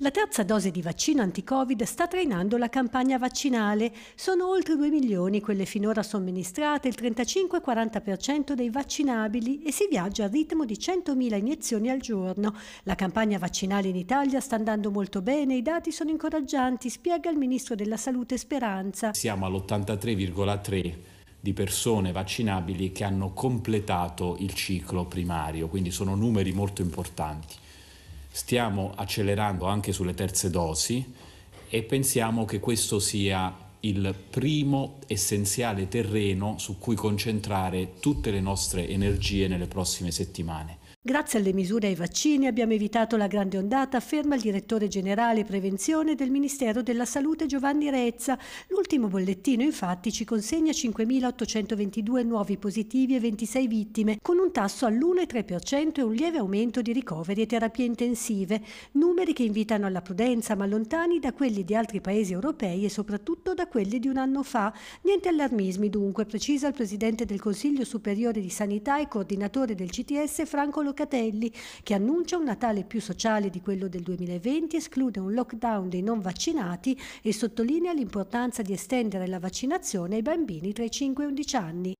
La terza dose di vaccino anti-Covid sta trainando la campagna vaccinale. Sono oltre 2 milioni quelle finora somministrate, il 35-40% dei vaccinabili e si viaggia al ritmo di 100.000 iniezioni al giorno. La campagna vaccinale in Italia sta andando molto bene, i dati sono incoraggianti, spiega il ministro della Salute Speranza. Siamo all'83,3% di persone vaccinabili che hanno completato il ciclo primario, quindi sono numeri molto importanti. Stiamo accelerando anche sulle terze dosi e pensiamo che questo sia il primo essenziale terreno su cui concentrare tutte le nostre energie nelle prossime settimane. Grazie alle misure e ai vaccini abbiamo evitato la grande ondata, afferma il direttore generale prevenzione del Ministero della Salute Giovanni Rezza. L'ultimo bollettino infatti ci consegna 5.822 nuovi positivi e 26 vittime, con un tasso all'1,3% e un lieve aumento di ricoveri e terapie intensive, numeri che invitano alla prudenza ma lontani da quelli di altri paesi europei e soprattutto da quelli di un anno fa. Niente allarmismi dunque, precisa il Presidente del Consiglio Superiore di Sanità e coordinatore del CTS Franco Locatelli Locatelli, che annuncia un Natale più sociale di quello del 2020, esclude un lockdown dei non vaccinati e sottolinea l'importanza di estendere la vaccinazione ai bambini tra i 5 e 11 anni.